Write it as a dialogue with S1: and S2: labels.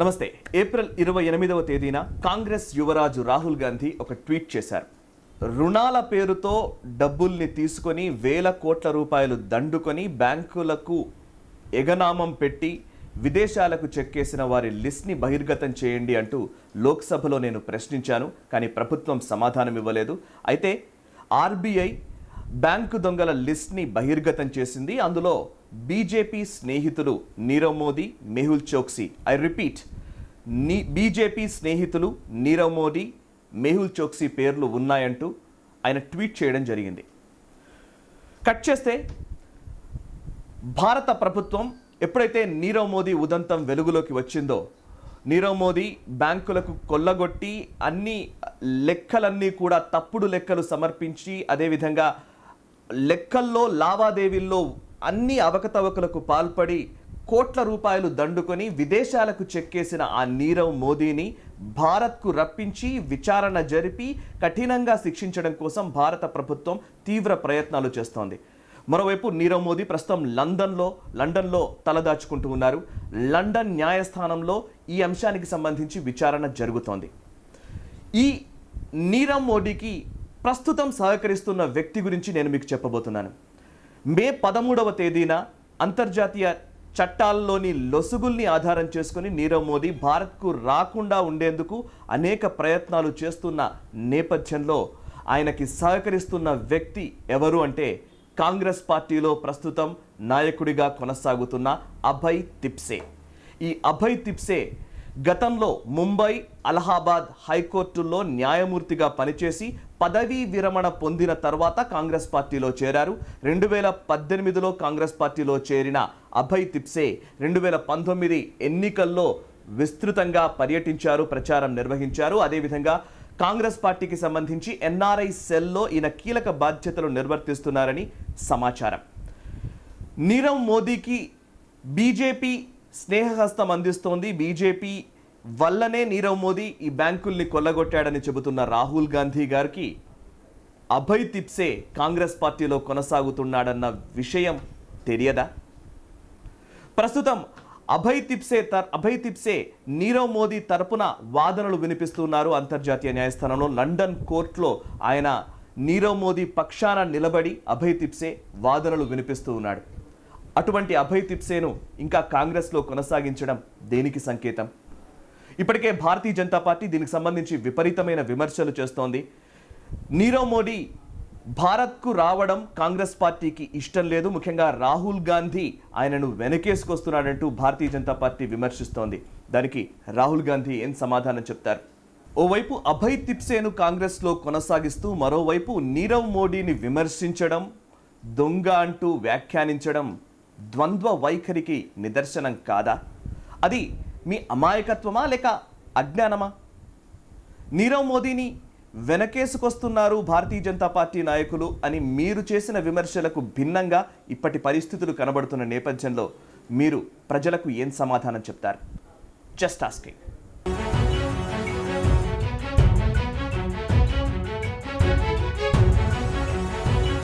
S1: నమస్తే ఏప్రిల్ ఇరవై ఎనిమిదవ తేదీన కాంగ్రెస్ యువరాజు రాహుల్ గాంధీ ఒక ట్వీట్ చేశారు రుణాల పేరుతో డబ్బుల్ని తీసుకొని వేల కోట్ల రూపాయలు దండుకొని బ్యాంకులకు ఎగనామం పెట్టి విదేశాలకు చెక్కేసిన వారి లిస్ట్ని బహిర్గతం చేయండి అంటూ లోక్సభలో నేను ప్రశ్నించాను కానీ ప్రభుత్వం సమాధానం ఇవ్వలేదు అయితే ఆర్బీఐ బ్యాంకు దొంగల లిస్ట్ని బహిర్గతం చేసింది అందులో బీజేపీ స్నేహితులు నీరవ్ మోదీ మెహుల్ చోక్సీ ఐ రిపీట్ నీ బీజేపీ స్నేహితులు నీరవ్ మోదీ మేహుల్ చోక్సీ పేర్లు ఉన్నాయంటూ ఆయన ట్వీట్ చేయడం జరిగింది కట్ చేస్తే భారత ప్రభుత్వం ఎప్పుడైతే నీరవ్ మోదీ ఉదంతం వెలుగులోకి వచ్చిందో నీరవ్ మోదీ బ్యాంకులకు కొల్లగొట్టి అన్ని లెక్కలన్నీ కూడా తప్పుడు లెక్కలు సమర్పించి అదేవిధంగా లెక్కల్లో లావాదేవీల్లో అన్ని అవకతవకలకు పాల్పడి కోట్ల రూపాయలు దండుకొని విదేశాలకు చెక్కేసిన ఆ నీరవ్ మోదీని భారత్కు రప్పించి విచారణ జరిపి కఠినంగా శిక్షించడం కోసం భారత ప్రభుత్వం తీవ్ర ప్రయత్నాలు చేస్తోంది మరోవైపు నీరవ్ మోదీ ప్రస్తుతం లండన్లో లండన్లో తలదాచుకుంటూ ఉన్నారు లండన్ న్యాయస్థానంలో ఈ అంశానికి సంబంధించి విచారణ జరుగుతోంది ఈ నీరవ్ మోడీకి ప్రస్తుతం సహకరిస్తున్న వ్యక్తి గురించి నేను మీకు చెప్పబోతున్నాను మే పదమూడవ తేదీన అంతర్జాతీయ చట్టాల్లోని లొసుగుల్ని ఆధారం చేసుకుని నీరవ్ మోదీ భారత్కు రాకుండా ఉండేందుకు అనేక ప్రయత్నాలు చేస్తున్న నేపథ్యంలో ఆయనకి సహకరిస్తున్న వ్యక్తి ఎవరు అంటే కాంగ్రెస్ పార్టీలో ప్రస్తుతం నాయకుడిగా కొనసాగుతున్న అభయ్ తిప్సే ఈ అభయ్ తిప్సే గతంలో ముంబై అలహాబాద్ హైకోర్టుల్లో న్యాయమూర్తిగా పనిచేసి పదవీ విరమణ పొందిన తర్వాత కాంగ్రెస్ పార్టీలో చేరారు రెండు వేల పద్దెనిమిదిలో కాంగ్రెస్ పార్టీలో చేరిన అభయ్ తిప్సే రెండు వేల పంతొమ్మిది ఎన్నికల్లో విస్తృతంగా పర్యటించారు ప్రచారం నిర్వహించారు అదేవిధంగా కాంగ్రెస్ పార్టీకి సంబంధించి ఎన్ఆర్ఐ సెల్లో ఈయన కీలక బాధ్యతలు నిర్వర్తిస్తున్నారని సమాచారం నీరవ్ మోదీకి బీజేపీ స్నేహహస్తం అందిస్తోంది బీజేపీ వల్లనే నీరవ్ మోదీ ఈ బ్యాంకుల్ని కొల్లగొట్టాడని చెబుతున్న రాహుల్ గాంధీ గారికి అభయ్ తిప్సే కాంగ్రెస్ పార్టీలో కొనసాగుతున్నాడన్న విషయం తెలియదా ప్రస్తుతం అభయ్ తిప్సే తర్ అభయ్ తిప్సే నీరవ్ మోదీ తరపున వాదనలు వినిపిస్తున్నారు అంతర్జాతీయ న్యాయస్థానంలో లండన్ కోర్టులో ఆయన నీరవ్ మోదీ పక్షాన నిలబడి అభయ్ తిప్సే వాదనలు వినిపిస్తూ ఉన్నాడు అటువంటి అభయ్ తిప్సేను ఇంకా కాంగ్రెస్లో కొనసాగించడం దేనికి సంకేతం ఇప్పటికే భారతీయ జనతా పార్టీ దీనికి సంబంధించి విపరీతమైన విమర్శలు చేస్తోంది నీరవ్ మోడీ భారత్కు రావడం కాంగ్రెస్ పార్టీకి ఇష్టం లేదు ముఖ్యంగా రాహుల్ గాంధీ ఆయనను వెనకేసుకొస్తున్నాడంటూ భారతీయ జనతా పార్టీ విమర్శిస్తోంది దానికి రాహుల్ గాంధీ ఏం సమాధానం చెప్తారు ఓవైపు అభయ్ తిప్సేను కాంగ్రెస్లో కొనసాగిస్తూ మరోవైపు నీరవ్ మోడీని విమర్శించడం దొంగ అంటూ వ్యాఖ్యానించడం ద్వంద్వ వైఖరికి నిదర్శనం కాదా అది మీ అమాయకత్వమా లేక అజ్ఞానమా నీరవ్ మోదీని వెనకేసుకొస్తున్నారు భారతీయ జనతా పార్టీ నాయకులు అని మీరు చేసిన విమర్శలకు భిన్నంగా ఇప్పటి పరిస్థితులు కనబడుతున్న నేపథ్యంలో మీరు ప్రజలకు ఏం సమాధానం చెప్తారు జస్ట్ ఆస్కింగ్